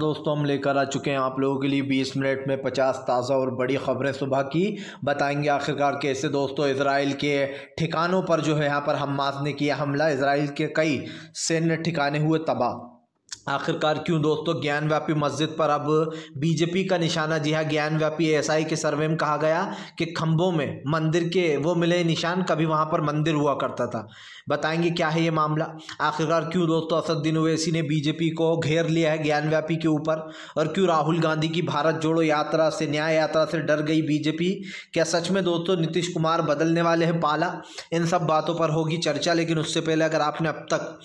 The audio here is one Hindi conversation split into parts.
दोस्तों हम लेकर आ चुके हैं आप लोगों के लिए 20 मिनट में 50 ताज़ा और बड़ी खबरें सुबह की बताएंगे आखिरकार कैसे दोस्तों इसराइल के ठिकानों पर जो है यहाँ पर हमास ने किया हमला इसराइल के कई सैन्य ठिकाने हुए तबाह आखिरकार क्यों दोस्तों ज्ञान व्यापी मस्जिद पर अब बीजेपी का निशाना जी हाँ ज्ञान व्यापी एस के सर्वे में कहा गया कि खंभों में मंदिर के वो मिले निशान कभी वहाँ पर मंदिर हुआ करता था बताएंगे क्या है ये मामला आखिरकार क्यों दोस्तों असदुद्दीन ओवैसी ने बीजेपी को घेर लिया है ज्ञान के ऊपर और क्यों राहुल गांधी की भारत जोड़ो यात्रा से न्याय यात्रा से डर गई बीजेपी क्या सच में दोस्तों नीतीश कुमार बदलने वाले हैं पाला इन सब बातों पर होगी चर्चा लेकिन उससे पहले अगर आपने अब तक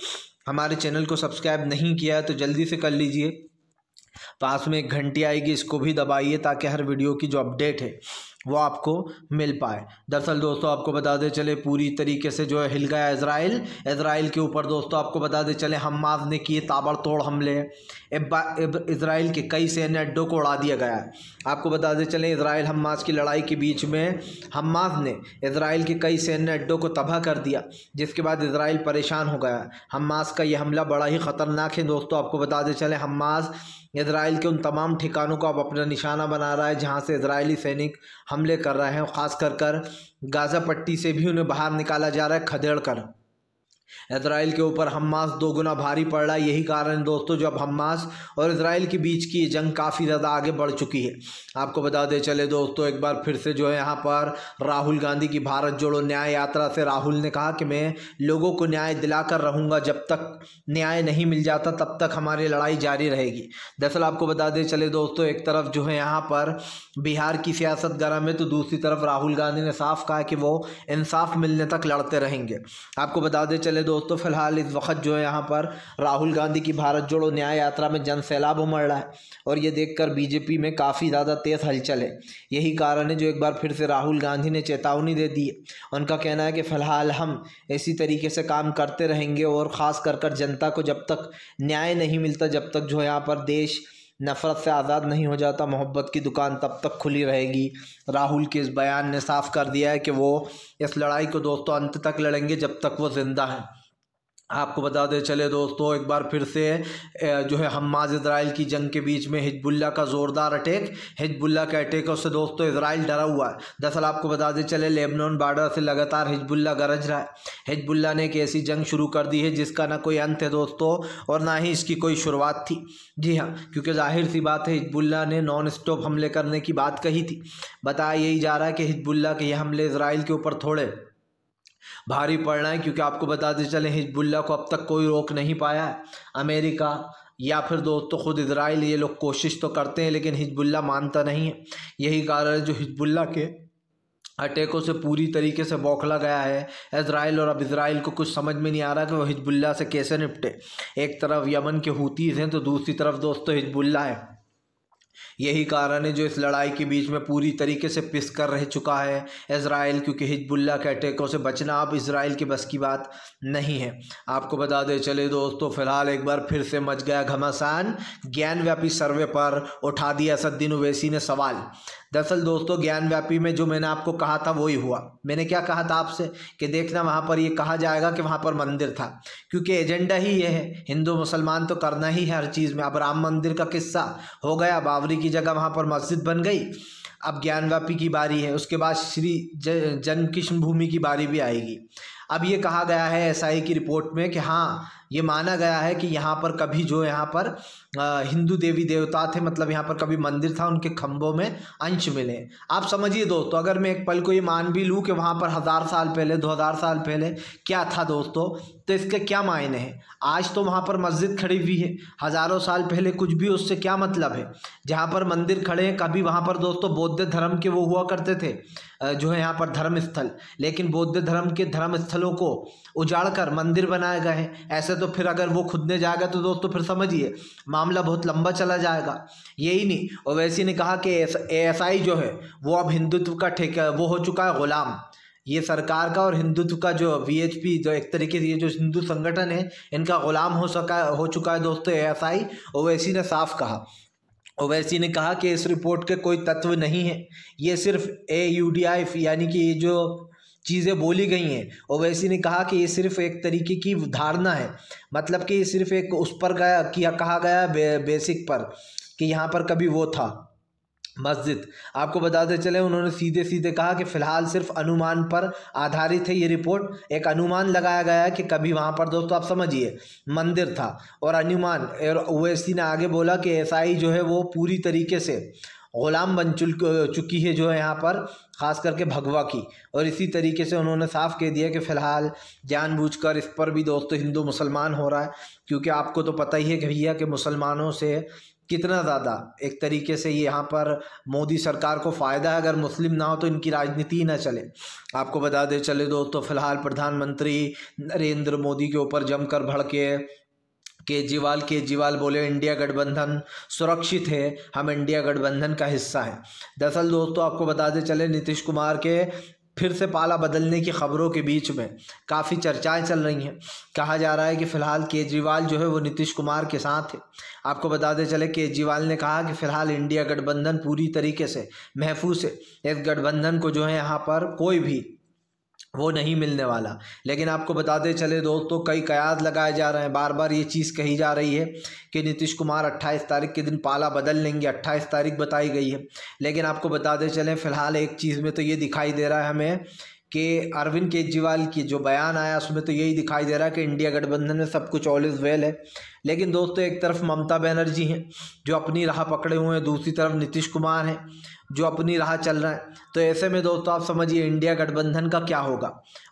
हमारे चैनल को सब्सक्राइब नहीं किया है तो जल्दी से कर लीजिए पास में एक घंटी आएगी इसको भी दबाइए ताकि हर वीडियो की जो अपडेट है वो आपको मिल पाए दरअसल दोस्तों आपको बता दे चले पूरी तरीके से जो है हिल गया इसराइल इसराइल के ऊपर दोस्तों आपको बता दे चले हमास ने किए ताबड़तोड़ हमले इसराइल के कई सैन्य अड्डों को उड़ा दिया गया है आपको बताते चलें इसराइल हमास की लड़ाई के बीच में हमास ने इसराइल के कई सैन्य अड्डों को तबाह कर दिया जिसके बाद इसराइल परेशान हो गया हमास का यह हमला बड़ा ही ख़तरनाक है दोस्तों आपको बताते चलें हमास इसराइल के उन तमाम ठिकानों को अब अपना निशाना बना रहा है जहाँ से इसराइली सैनिक हमले कर रहे हैं ख़ास कर कर गाज़ा पट्टी से भी उन्हें बाहर निकाला जा रहा है खदेड़ कर इसराइल के ऊपर हमास दो गुना भारी पड़ रहा है यही कारण है दोस्तों जो अब हमास और इसराइल के बीच की जंग काफ़ी ज़्यादा आगे बढ़ चुकी है आपको बताते चले दोस्तों एक बार फिर से जो है यहाँ पर राहुल गांधी की भारत जोड़ो न्याय यात्रा से राहुल ने कहा कि मैं लोगों को न्याय दिलाकर रहूँगा जब तक न्याय नहीं मिल जाता तब तक हमारी लड़ाई जारी रहेगी दरअसल आपको बताते चले दोस्तों एक तरफ जो है यहाँ पर बिहार की सियासत गर्म है तो दूसरी तरफ राहुल गांधी ने साफ कहा कि वो इंसाफ मिलने तक लड़ते रहेंगे आपको बताते चले दोस्तों फिलहाल इस वक्त जो है यहाँ पर राहुल गांधी की भारत जोड़ो न्याय यात्रा में जन सैलाब उमड़ रहा है और ये देखकर बीजेपी में काफ़ी ज़्यादा तेज़ हलचल है यही कारण है जो एक बार फिर से राहुल गांधी ने चेतावनी दे दी है उनका कहना है कि फ़िलहाल हम इसी तरीके से काम करते रहेंगे और ख़ास कर कर जनता को जब तक न्याय नहीं मिलता जब तक जो है यहाँ पर देश नफ़रत से आज़ाद नहीं हो जाता मोहब्बत की दुकान तब तक खुली रहेगी राहुल के इस बयान ने साफ कर दिया है कि वो इस लड़ाई को दोस्तों अंत तक लड़ेंगे जब तक वो ज़िंदा हैं आपको बताते चले दोस्तों एक बार फिर से जो है हमास इसराइल की जंग के बीच में हिजबुल्ला का ज़ोरदार अटैक हिजबुल्ला के अटैक से दोस्तों इसराइल डरा हुआ है दरअसल आपको बताते चले लेबनान बॉर्डर से लगातार हिजबुल्ला गरज रहा है हिजबुल्ला ने एक ऐसी जंग शुरू कर दी है जिसका ना कोई अंत है दोस्तों और ना ही इसकी कोई शुरुआत थी जी हाँ क्योंकि जाहिर सी बात है हिजबुल्ला ने नॉन स्टॉप हमले करने की बात कही थी बताया यही जा रहा है कि हिजबुल्ला के ये हमले इसराइल के ऊपर थोड़े भारी पड़ना है क्योंकि आपको बताते चले हिजबुल्ला को अब तक कोई रोक नहीं पाया है अमेरिका या फिर दोस्तों खुद इसराइल ये लोग कोशिश तो करते हैं लेकिन हिजबुल्ला मानता नहीं है यही कारण है जो हिजबुल्ला के अटैकों से पूरी तरीके से बौखला गया है इसराइल और अब इसराइल को कुछ समझ में नहीं आ रहा कि वो हिजबुल्ला से कैसे निपटे एक तरफ यमन के हूतीज़ हैं तो दूसरी तरफ दोस्तों हिजबुल्ला है यही कारण है जो इस लड़ाई के बीच में पूरी तरीके से पिस कर रह चुका है इसराइल क्योंकि हिजबुल्ला के अटैकों से बचना अब इसराइल के बस की बात नहीं है आपको बता दें चले दोस्तों फिलहाल एक बार फिर से मच गया घमासान व्यापी सर्वे पर उठा दिया सद्दीन ओवैसी ने सवाल दरअसल दोस्तों ज्ञान व्यापी में जो मैंने आपको कहा था वही हुआ मैंने क्या कहा था आपसे कि देखना वहाँ पर ये कहा जाएगा कि वहाँ पर मंदिर था क्योंकि एजेंडा ही ये है हिंदू मुसलमान तो करना ही है हर चीज़ में अब राम मंदिर का किस्सा हो गया बावरी की जगह वहाँ पर मस्जिद बन गई अब ज्ञानव्यापी की बारी है उसके बाद श्री जन्म कृष्ण भूमि की बारी भी आएगी अब ये कहा गया है एसआई की रिपोर्ट में कि हाँ ये माना गया है कि यहाँ पर कभी जो यहाँ पर हिंदू देवी देवता थे मतलब यहाँ पर कभी मंदिर था उनके खम्भों में अंश मिले आप समझिए दोस्तों अगर मैं एक पल को ये मान भी लूँ कि वहाँ पर हज़ार साल पहले दो हज़ार साल पहले क्या था दोस्तों तो इसके क्या मायने हैं आज तो वहाँ पर मस्जिद खड़ी हुई है हज़ारों साल पहले कुछ भी उससे क्या मतलब है जहाँ पर मंदिर खड़े हैं कभी वहाँ पर दोस्तों बौद्ध धर्म के वो हुआ करते थे जो है यहाँ पर धर्म स्थल लेकिन बौद्ध धर्म के धर्म स्थलों को उजाड़ कर मंदिर बनाए गए हैं ऐसे तो तो फिर अगर वो खुद ने जाएगा तो दोस्तों तो फिर समझिए मामला बहुत लंबा चला जाएगा यही नहीं ओवैसी ने कहा कि एएसआई जो है वो अब हिंदुत्व का ठेका वो हो चुका है ग़ुलाम ये सरकार का और हिंदुत्व का जो वीएचपी जो एक तरीके से ये जो हिंदू संगठन है इनका ग़ुलाम हो सका हो चुका है दोस्तों एएसआई ओवैसी ने साफ कहा ओवैसी ने कहा कि इस रिपोर्ट के कोई तत्व नहीं है ये सिर्फ ए यानी कि ये जो चीज़ें बोली गई हैं और वैसी ने कहा कि ये सिर्फ एक तरीके की धारणा है मतलब कि ये सिर्फ एक उस पर गया किया कहा गया बे, बेसिक पर कि यहाँ पर कभी वो था मस्जिद आपको बताते चले उन्होंने सीधे सीधे कहा कि फ़िलहाल सिर्फ अनुमान पर आधारित है ये रिपोर्ट एक अनुमान लगाया गया है कि कभी वहाँ पर दोस्तों आप समझिए मंदिर था और अनुमान और ओवैसी ने आगे बोला कि एसआई जो है वो पूरी तरीके से ग़ुलाम बन चुल चुकी है जो है यहाँ पर ख़ास करके भगवा की और इसी तरीके से उन्होंने साफ़ कह दिया कि फ़िलहाल जानबूझकर इस पर भी दोस्तों हिंदू मुसलमान हो रहा है क्योंकि आपको तो पता ही है कि भैया कि मुसलमानों से कितना ज़्यादा एक तरीके से यहाँ पर मोदी सरकार को फ़ायदा है अगर मुस्लिम ना हो तो इनकी राजनीति ही ना चले आपको बता दे चले दोस्तों फ़िलहाल प्रधानमंत्री नरेंद्र मोदी के ऊपर जमकर भड़के केजरीवाल केजरीवाल बोले इंडिया गठबंधन सुरक्षित है हम इंडिया गठबंधन का हिस्सा हैं दरअसल दोस्तों आपको बताते चले नीतीश कुमार के फिर से पाला बदलने की खबरों के बीच में काफ़ी चर्चाएं चल रही हैं कहा जा रहा है कि फ़िलहाल केजरीवाल जो है वो नीतीश कुमार के साथ है आपको बताते चले केजरीवाल ने कहा कि फ़िलहाल इंडिया गठबंधन पूरी तरीके से महफूज है इस गठबंधन को जो है यहाँ पर कोई भी वो नहीं मिलने वाला लेकिन आपको बताते चले दोस्तों कई कयास लगाए जा रहे हैं बार बार ये चीज़ कही जा रही है कि नीतीश कुमार 28 तारीख के दिन पाला बदल लेंगे 28 तारीख बताई गई है लेकिन आपको बताते चलें फ़िलहाल एक चीज़ में तो ये दिखाई दे रहा है हमें कि अरविंद केजरीवाल की जो बयान आया उसमें तो यही दिखाई दे रहा है कि इंडिया गठबंधन में सब कुछ ऑल इज़ वेल है लेकिन दोस्तों एक तरफ ममता बनर्जी हैं जो अपनी राह पकड़े हुए हैं दूसरी तरफ नीतीश कुमार हैं जो अपनी राह चल रहे हैं तो ऐसे में दोस्तों आप समझिए इंडिया गठबंधन का क्या होगा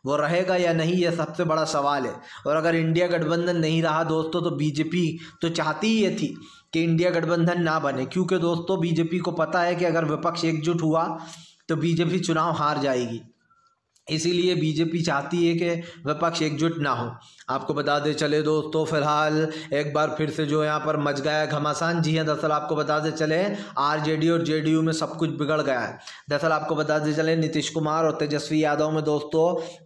वो रहेगा या नहीं ये सबसे बड़ा सवाल है और अगर इंडिया गठबंधन नहीं रहा दोस्तों तो बीजेपी तो चाहती ही ये थी कि इंडिया गठबंधन ना बने क्योंकि दोस्तों बीजेपी को पता है कि अगर विपक्ष एकजुट हुआ तो बीजेपी चुनाव हार जाएगी इसीलिए बीजेपी चाहती है कि विपक्ष एकजुट ना हो आपको बता दे चले दोस्तों फिलहाल एक बार फिर से जो यहाँ पर मच गया है घमासान जी हैं हाँ, दरअसल आपको बता दे चले आरजेडी और जेडीयू में सब कुछ बिगड़ गया है दरअसल आपको बता दे चले नीतीश कुमार और तेजस्वी यादव में दोस्तों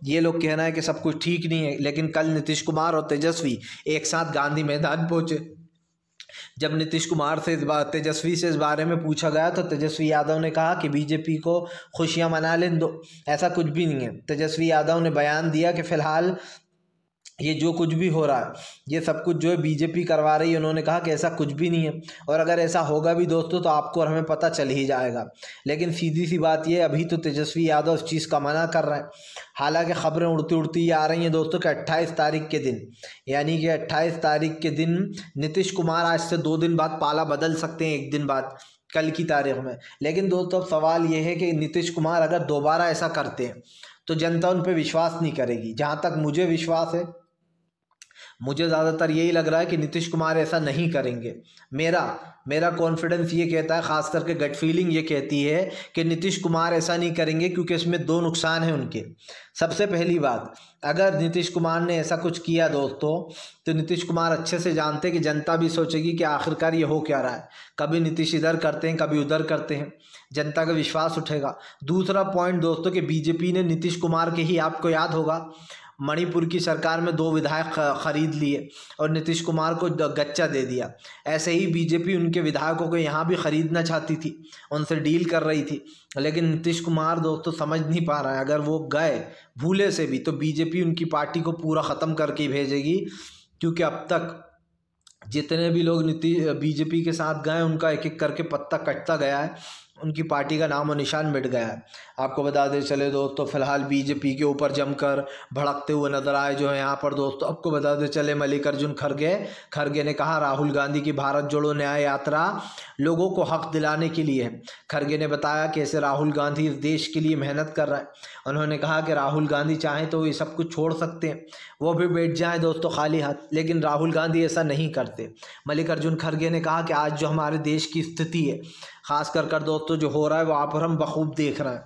ये लोग कहना है कि सब कुछ ठीक नहीं है लेकिन कल नीतीश कुमार और तेजस्वी एक साथ गांधी मैदान पहुँचे जब नीतीश कुमार से इस बात तेजस्वी से इस बारे में पूछा गया तो तेजस्वी यादव ने कहा कि बीजेपी को खुशियां मना लें दो ऐसा कुछ भी नहीं है तेजस्वी यादव ने बयान दिया कि फिलहाल ये जो कुछ भी हो रहा है ये सब कुछ जो है बीजेपी करवा रही है उन्होंने कहा कि ऐसा कुछ भी नहीं है और अगर ऐसा होगा भी दोस्तों तो आपको और हमें पता चल ही जाएगा लेकिन सीधी सी बात ये अभी तो तेजस्वी यादव उस चीज़ का मना कर रहे हैं हालांकि खबरें उड़ती उड़ती आ रही हैं दोस्तों कि अट्ठाईस तारीख के दिन यानी कि अट्ठाईस तारीख के दिन नीतीश कुमार आज से दो दिन बाद पाला बदल सकते हैं एक दिन बाद कल की तारीख में लेकिन दोस्तों अब सवाल ये है कि नीतीश कुमार अगर दोबारा ऐसा करते हैं तो जनता उन पर विश्वास नहीं करेगी जहाँ तक मुझे विश्वास है मुझे ज़्यादातर यही लग रहा है कि नीतीश कुमार ऐसा नहीं करेंगे मेरा मेरा कॉन्फिडेंस ये कहता है ख़ास करके गट फीलिंग ये कहती है कि नीतीश कुमार ऐसा नहीं करेंगे क्योंकि इसमें दो नुकसान हैं उनके सबसे पहली बात अगर नीतीश कुमार ने ऐसा कुछ किया दोस्तों तो नीतीश कुमार अच्छे से जानते कि जनता भी सोचेगी कि आखिरकार ये हो क्या रहा है कभी नीतीश इधर करते हैं कभी उधर करते हैं जनता का विश्वास उठेगा दूसरा पॉइंट दोस्तों कि बीजेपी ने नीतीश कुमार के ही आपको याद होगा मणिपुर की सरकार में दो विधायक खरीद लिए और नीतीश कुमार को गच्चा दे दिया ऐसे ही बीजेपी उनके विधायकों को यहाँ भी खरीदना चाहती थी उनसे डील कर रही थी लेकिन नीतीश कुमार दोस्तों समझ नहीं पा रहा है अगर वो गए भूले से भी तो बीजेपी उनकी पार्टी को पूरा ख़त्म करके भेजेगी क्योंकि अब तक जितने भी लोग नीति बीजेपी के साथ गए उनका एक एक करके पत्ता कटता गया है उनकी पार्टी का नाम और निशान मिट गया है आपको बताते चले दोस्तों फिलहाल बीजेपी के ऊपर जमकर भड़कते हुए नजर आए जो है यहाँ पर दोस्तों आपको बताते चले मल्लिकार्जुन खड़गे खड़गे ने कहा राहुल गांधी की भारत जोड़ो न्याय यात्रा लोगों को हक दिलाने के लिए है खड़गे ने बताया कैसे राहुल गांधी इस देश के लिए मेहनत कर रहा है उन्होंने कहा कि राहुल गांधी चाहें तो ये सब कुछ छोड़ सकते हैं वो भी बैठ जाएँ दोस्तों खाली हाथ लेकिन राहुल गांधी ऐसा नहीं करते मल्लिकार्जुन खड़गे ने कहा कि आज जो हमारे देश की स्थिति है ख़ास कर कर दोस्तों जो हो रहा है वहाँ पर हम बखूब देख रहे हैं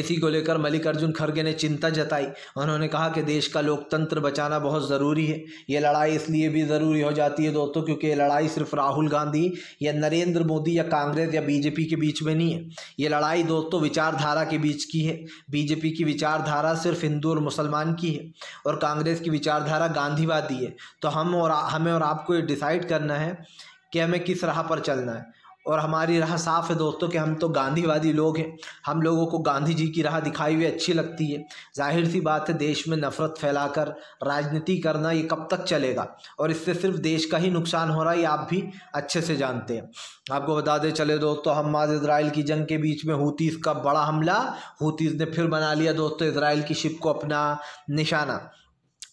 इसी को लेकर मल्लिकार्जुन खड़गे ने चिंता जताई उन्होंने कहा कि देश का लोकतंत्र बचाना बहुत ज़रूरी है ये लड़ाई इसलिए भी ज़रूरी हो जाती है दोस्तों क्योंकि ये लड़ाई सिर्फ राहुल गांधी या नरेंद्र मोदी या कांग्रेस या बीजेपी के बीच में नहीं है ये लड़ाई दोस्तों विचारधारा के बीच की है बीजेपी की विचारधारा सिर्फ हिंदू और मुसलमान की है और कांग्रेस की विचारधारा गांधीवादी है तो हम और हमें और आपको ये डिसाइड करना है कि हमें किस राह पर चलना है और हमारी राह साफ़ है दोस्तों कि हम तो गांधीवादी लोग हैं हम लोगों को गांधी जी की राह दिखाई हुई अच्छी लगती है जाहिर सी बात है देश में नफ़रत फैलाकर राजनीति करना ये कब तक चलेगा और इससे सिर्फ देश का ही नुकसान हो रहा है आप भी अच्छे से जानते हैं आपको बता दें चले दोस्तों हम आज इसराइल की जंग के बीच में हूतीज़ का बड़ा हमला हूतीस ने फिर बना लिया दोस्तों इसराइल की शिप को अपना निशाना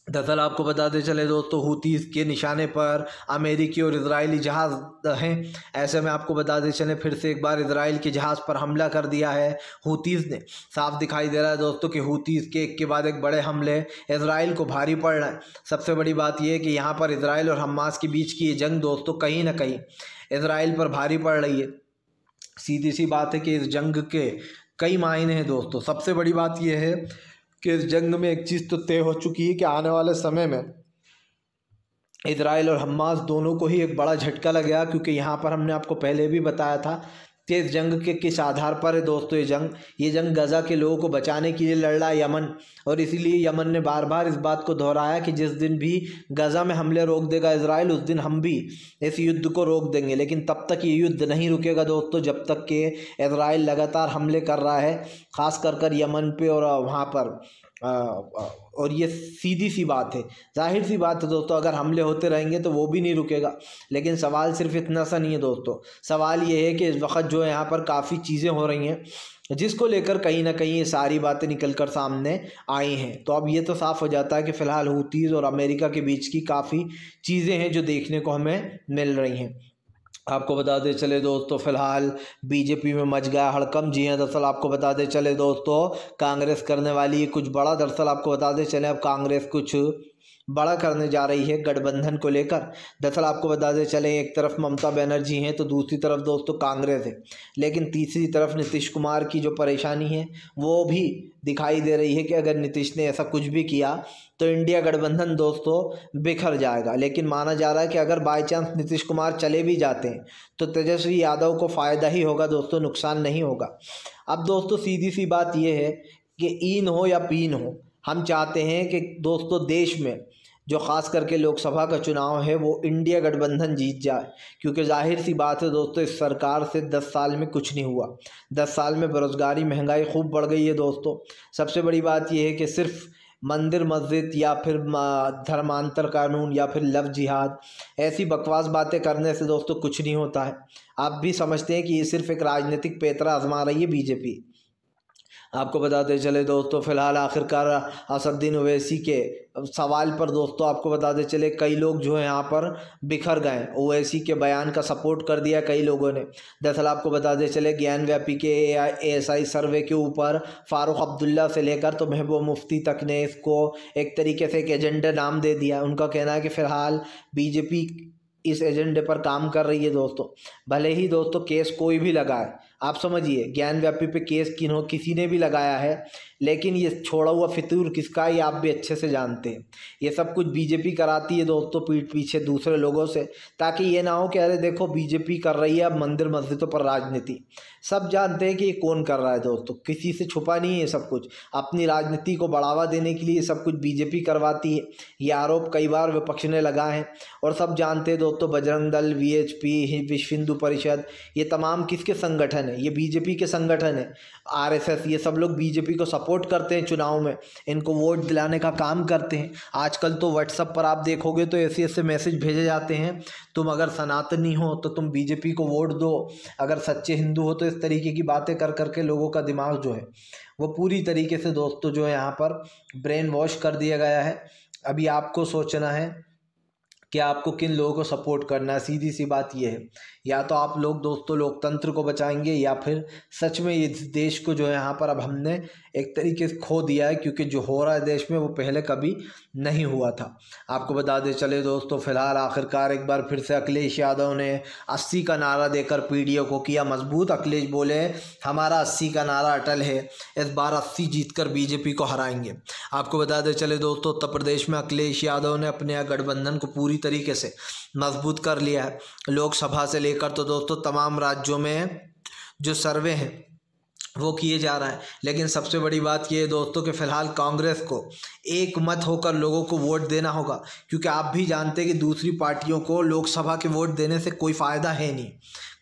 दरअसल आपको बताते चले दोस्तों हूतीस के निशाने पर अमेरिकी और इजरायली जहाज़ हैं ऐसे में आपको बताते चले फिर से एक बार इसराइल के जहाज़ पर हमला कर दिया है हूतीस ने साफ दिखाई दे रहा है दोस्तों कि हूतीस के एक के बाद एक बड़े हमले इसराइल को भारी पड़ रहे हैं सबसे बड़ी बात यह है कि यहाँ पर इसराइल और हमास के बीच की ये जंग दोस्तों कहीं ना कहीं इसराइल पर भारी पड़ रही है सीधी सी बात है कि इस जंग के कई मायने हैं दोस्तों सबसे बड़ी बात यह है कि इस जंग में एक चीज़ तो तय हो चुकी है कि आने वाले समय में इसराइल और हमास दोनों को ही एक बड़ा झटका लग गया क्योंकि यहाँ पर हमने आपको पहले भी बताया था कि इस जंग के किस आधार पर है दोस्तों ये जंग ये जंग गज़ा के लोगों को बचाने के लिए लड़ रहा है यमन और इसीलिए यमन ने बार बार इस बात को दोहराया कि जिस दिन भी गज़ा में हमले रोक देगा इसराइल उस दिन हम भी इस युद्ध को रोक देंगे लेकिन तब तक ये युद्ध नहीं रुकेगा दोस्तों जब तक कि इसराइल लगातार हमले कर रहा है ख़ास कर कर यमन पर और वहाँ पर और ये सीधी सी बात है जाहिर सी बात है दोस्तों अगर हमले होते रहेंगे तो वो भी नहीं रुकेगा लेकिन सवाल सिर्फ इतना सा नहीं है दोस्तों सवाल ये है कि इस वक्त जो यहाँ पर काफ़ी चीज़ें हो रही हैं जिसको लेकर कहीं ना कहीं ये सारी बातें निकल कर सामने आई हैं तो अब ये तो साफ़ हो जाता है कि फ़िलहाल हूतीज़ और अमेरिका के बीच की काफ़ी चीज़ें हैं जो देखने को हमें मिल रही हैं आपको बताते चले दोस्तों फिलहाल बीजेपी में मच गया हड़कम जी हैं दरअसल आपको बताते चले दोस्तों कांग्रेस करने वाली कुछ बड़ा दरअसल आपको बताते चले अब कांग्रेस कुछ बड़ा करने जा रही है गठबंधन को लेकर दरअसल आपको बताते चले एक तरफ ममता बनर्जी हैं तो दूसरी तरफ दोस्तों कांग्रेस है लेकिन तीसरी तरफ नीतीश कुमार की जो परेशानी है वो भी दिखाई दे रही है कि अगर नीतीश ने ऐसा कुछ भी किया तो इंडिया गठबंधन दोस्तों बिखर जाएगा लेकिन माना जा रहा है कि अगर बाई चांस नीतीश कुमार चले भी जाते हैं तो तेजस्वी यादव को फ़ायदा ही होगा दोस्तों नुकसान नहीं होगा अब दोस्तों सीधी सी बात यह है कि ईन हो या पीन हो हम चाहते हैं कि दोस्तों देश में जो ख़ास करके लोकसभा का चुनाव है वो इंडिया गठबंधन जीत जाए क्योंकि जाहिर सी बात है दोस्तों इस सरकार से दस साल में कुछ नहीं हुआ दस साल में बेरोज़गारी महंगाई खूब बढ़ गई है दोस्तों सबसे बड़ी बात यह है कि सिर्फ मंदिर मस्जिद या फिर धर्मांतर कानून या फिर लव जिहाद ऐसी बकवास बातें करने से दोस्तों कुछ नहीं होता है आप भी समझते हैं कि ये सिर्फ एक राजनीतिक पेतरा आजमा रही है बीजेपी आपको बताते चले दोस्तों फ़िलहाल आखिरकार असद्दीन ओवैसी के सवाल पर दोस्तों आपको बताते चले कई लोग जो है यहाँ पर बिखर गए ओवैसी के बयान का सपोर्ट कर दिया कई लोगों ने दरअसल आपको बताते चले ज्ञान व्यापी के एएसआई सर्वे के ऊपर फारूक अब्दुल्ला से लेकर तो महबूब मुफ्ती तक ने इसको एक तरीके से एक एजेंडा नाम दे दिया उनका कहना है कि फ़िलहाल बीजेपी इस एजेंडे पर काम कर रही है दोस्तों भले ही दोस्तों केस कोई भी लगाए आप समझिए ज्ञान व्यापी पे केस किन्हों किसी ने भी लगाया है लेकिन ये छोड़ा हुआ फितूर किसका ये आप भी अच्छे से जानते हैं ये सब कुछ बीजेपी कराती है दोस्तों पीठ पीछे दूसरे लोगों से ताकि ये ना हो कि अरे देखो बीजेपी कर रही है अब मंदिर मस्जिदों पर राजनीति सब जानते हैं कि ये कौन कर रहा है दोस्तों किसी से छुपा नहीं है सब कुछ अपनी राजनीति को बढ़ावा देने के लिए सब कुछ बीजेपी करवाती है ये आरोप कई बार विपक्ष ने लगा है और सब जानते हैं दोस्तों बजरंग दल वी विश्व हिंदू परिषद ये तमाम किसके संगठन संगठन है ये बीजेपी के संगठन है आरएसएस ये सब लोग बीजेपी को सपोर्ट करते हैं चुनाव में इनको वोट दिलाने का काम करते हैं आजकल तो व्हाट्सअप पर आप देखोगे तो ऐसे ऐसे मैसेज भेजे जाते हैं तुम अगर सनातनी हो तो तुम बीजेपी को वोट दो अगर सच्चे हिंदू हो तो इस तरीके की बातें कर करके लोगों का दिमाग जो है वो पूरी तरीके से दोस्तों जो है यहाँ पर ब्रेन वॉश कर दिया गया है अभी आपको सोचना है कि आपको किन लोगों को सपोर्ट करना है सीधी सी बात यह है या तो आप लोग दोस्तों लोकतंत्र को बचाएंगे या फिर सच में इस देश को जो है यहाँ पर अब हमने एक तरीके से खो दिया है क्योंकि जो हो रहा है देश में वो पहले कभी नहीं हुआ था आपको बता दें चले दोस्तों फिलहाल आखिरकार एक बार फिर से अखिलेश यादव ने अस्सी का नारा देकर पी को किया मजबूत अखिलेश बोले हमारा अस्सी का नारा अटल है इस बार अस्सी जीत बीजेपी को हराएंगे आपको बता दें चले दोस्तों उत्तर प्रदेश में अखिलेश यादव ने अपने गठबंधन को पूरी पूरी तरीके से मजबूत कर लिया है लोकसभा से लेकर तो दोस्तों तमाम राज्यों में जो सर्वे हैं वो किए जा रहा है लेकिन सबसे बड़ी बात ये है दोस्तों कि फ़िलहाल कांग्रेस को एक मत होकर लोगों को वोट देना होगा क्योंकि आप भी जानते हैं कि दूसरी पार्टियों को लोकसभा के वोट देने से कोई फ़ायदा है नहीं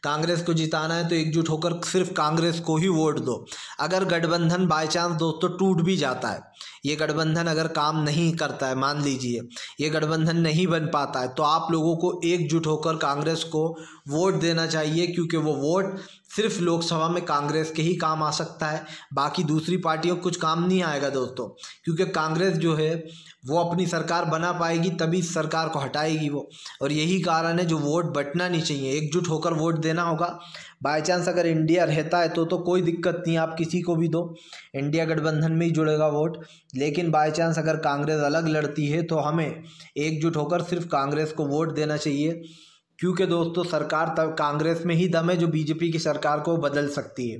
कांग्रेस को जिताना है तो एकजुट होकर सिर्फ कांग्रेस को ही वोट दो अगर गठबंधन बाई चांस दोस्तों टूट भी जाता है ये गठबंधन अगर काम नहीं करता है मान लीजिए ये गठबंधन नहीं बन पाता है तो आप लोगों को एकजुट होकर कांग्रेस को वोट देना चाहिए क्योंकि वो वोट सिर्फ लोकसभा में कांग्रेस के ही काम आ सकता है बाकी दूसरी पार्टियों कुछ काम नहीं आएगा दोस्तों क्योंकि कांग्रेस जो है वो अपनी सरकार बना पाएगी तभी सरकार को हटाएगी वो और यही कारण है जो वोट बटना नहीं चाहिए एकजुट होकर वोट देना होगा बाई चांस अगर इंडिया रहता है तो तो कोई दिक्कत नहीं आप किसी को भी दो इंडिया गठबंधन में ही जुड़ेगा वोट लेकिन बाई चांस अगर कांग्रेस अलग लड़ती है तो हमें एकजुट होकर सिर्फ कांग्रेस को वोट देना चाहिए क्योंकि दोस्तों सरकार तब कांग्रेस में ही दम है जो बीजेपी की सरकार को बदल सकती है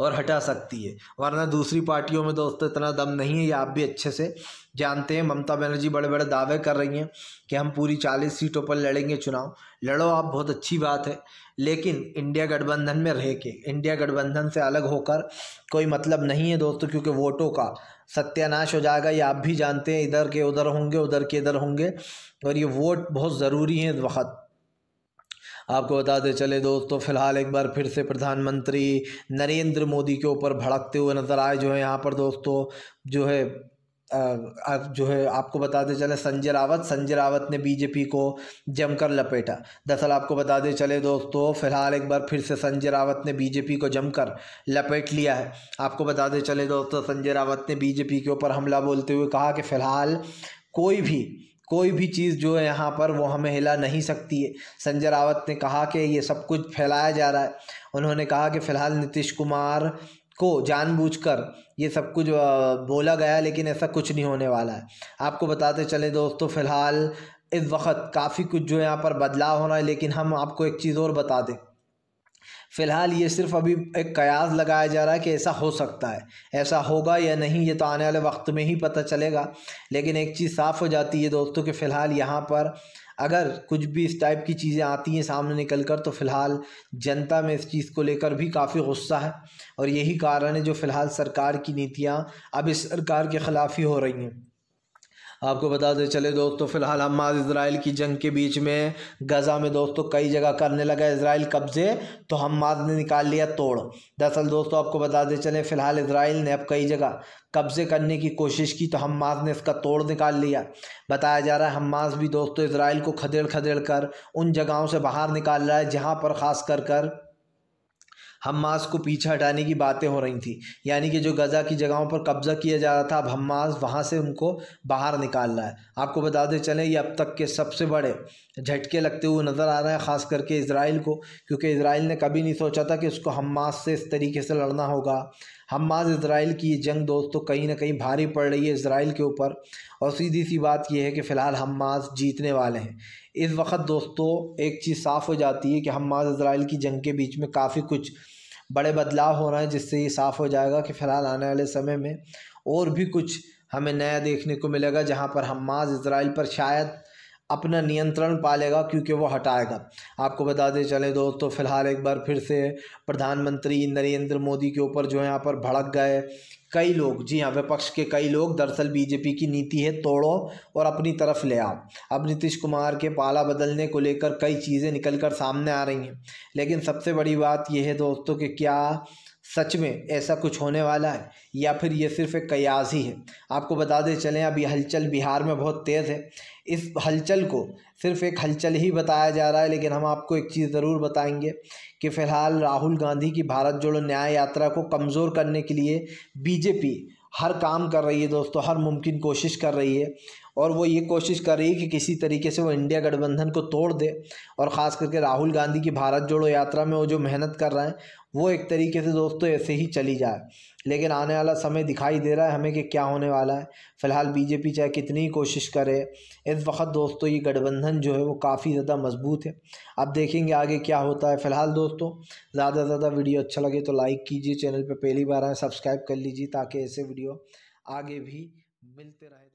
और हटा सकती है वरना दूसरी पार्टियों में दोस्तों इतना दम नहीं है ये आप भी अच्छे से जानते हैं ममता बनर्जी बड़े बड़े दावे कर रही हैं कि हम पूरी चालीस सीटों पर लड़ेंगे चुनाव लड़ो आप बहुत अच्छी बात है लेकिन इंडिया गठबंधन में रह के इंडिया गठबंधन से अलग होकर कोई मतलब नहीं है दोस्तों क्योंकि वोटों का सत्यानाश हो जाएगा ये आप भी जानते हैं इधर के उधर होंगे उधर के इधर होंगे और ये वोट बहुत ज़रूरी है वक्त आपको बताते चले दोस्तों फिलहाल एक बार फिर से प्रधानमंत्री नरेंद्र मोदी के ऊपर भड़कते हुए नज़र आए जो है यहाँ पर दोस्तों जो है आप जो है आपको बताते चले संजय रावत संजय रावत ने बीजेपी को जमकर लपेटा दरअसल आपको बताते चले दोस्तों फिलहाल एक बार फिर से संजय रावत ने बीजेपी को जमकर लपेट लिया है आपको बताते चले दोस्तों संजय रावत ने बीजेपी के ऊपर हमला बोलते हुए कहा कि फिलहाल कोई भी कोई भी चीज़ जो है यहाँ पर वो हमें हिला नहीं सकती है संजय रावत ने कहा कि ये सब कुछ फैलाया जा रहा है उन्होंने कहा कि फ़िलहाल नीतीश कुमार को जानबूझकर ये सब कुछ बोला गया लेकिन ऐसा कुछ नहीं होने वाला है आपको बताते चले दोस्तों फ़िलहाल इस वक्त काफ़ी कुछ जो यहाँ पर बदलाव हो रहा है लेकिन हम आपको एक चीज़ और बता दें फ़िलहाल ये सिर्फ अभी एक कयास लगाया जा रहा है कि ऐसा हो सकता है ऐसा होगा या नहीं ये तो आने वाले वक्त में ही पता चलेगा लेकिन एक चीज़ साफ़ हो जाती है दोस्तों कि फ़िलहाल यहाँ पर अगर कुछ भी इस टाइप की चीज़ें आती हैं सामने निकल कर तो फ़िलहाल जनता में इस चीज़ को लेकर भी काफ़ी गुस्सा है और यही कारण है जो फ़िलहाल सरकार की नीतियाँ अब इस सरकार के ख़िलाफ़ ही हो रही हैं आपको बताते चले दोस्तों फ़िलहाल हमास इसराइल की जंग के बीच में गज़ा में दोस्तों कई जगह करने लगा इसराइल कब्ज़े तो हमास ने निकाल लिया तोड़ दरअसल दोस्तों आपको बताते चले फ़िलहाल इसराइल ने अब कई जगह कब्ज़े करने की कोशिश की तो हमास ने इसका तोड़ निकाल लिया बताया जा रहा है हमास भी दोस्तों इसराइल को खदेड़ खदेड़ कर उन जगहों से बाहर निकाल रहा है जहाँ पर ख़ास कर कर हमास को पीछे हटाने की बातें हो रही थी यानी कि जो गज़ा की जगहों पर कब्ज़ा किया जा रहा था अब हमास वहाँ से उनको बाहर निकाल रहा है आपको बताते चलें ये अब तक के सबसे बड़े झटके लगते हुए नज़र आ रहे हैं ख़ास करके इसराइल को क्योंकि इसराइल ने कभी नहीं सोचा था कि उसको हमास से इस तरीके से लड़ना होगा हमास इसराइल की ये जंग दोस्तों तो कहीं ना कहीं भारी पड़ रही है इसराइल के ऊपर और सीधी सी बात यह है कि फ़िलहाल हमास जीतने वाले हैं इस वक्त दोस्तों एक चीज़ साफ़ हो जाती है कि हमास इसराइल की जंग के बीच में काफ़ी कुछ बड़े बदलाव हो रहे हैं जिससे ये साफ़ हो जाएगा कि फ़िलहाल आने वाले समय में और भी कुछ हमें नया देखने को मिलेगा जहाँ पर हमास इसराइल पर शायद अपना नियंत्रण पालेगा क्योंकि वो हटाएगा आपको बता दें चले दोस्तों फिलहाल एक बार फिर से प्रधानमंत्री नरेंद्र मोदी के ऊपर जो है यहाँ पर भड़क गए कई लोग जी हाँ विपक्ष के कई लोग दरअसल बीजेपी की नीति है तोड़ो और अपनी तरफ ले आओ अब नीतीश कुमार के पाला बदलने को लेकर कई चीज़ें निकल कर सामने आ रही हैं लेकिन सबसे बड़ी बात यह है दोस्तों कि क्या सच में ऐसा कुछ होने वाला है या फिर ये सिर्फ एक कयास ही है आपको बताते चलें अब हलचल बिहार में बहुत तेज़ है इस हलचल को सिर्फ एक हलचल ही बताया जा रहा है लेकिन हम आपको एक चीज़ ज़रूर बताएंगे कि फ़िलहाल राहुल गांधी की भारत जोड़ो न्याय यात्रा को कमज़ोर करने के लिए बीजेपी हर काम कर रही है दोस्तों हर मुमकिन कोशिश कर रही है और वो ये कोशिश कर रही है कि किसी तरीके से वो इंडिया गठबंधन को तोड़ दे और ख़ास करके राहुल गांधी की भारत जोड़ो यात्रा में वो जो मेहनत कर रहे हैं वो एक तरीके से दोस्तों ऐसे ही चली जाए लेकिन आने वाला समय दिखाई दे रहा है हमें कि क्या होने वाला है फ़िलहाल बीजेपी चाहे कितनी कोशिश करे इस वक्त दोस्तों ये गठबंधन जो है वो काफ़ी ज़्यादा मजबूत है अब देखेंगे आगे क्या होता है फ़िलहाल दोस्तों ज़्यादा से ज़्यादा वीडियो अच्छा लगे तो लाइक कीजिए चैनल पर पहली बार आए सब्सक्राइब कर लीजिए ताकि ऐसे वीडियो आगे भी मिलते रहे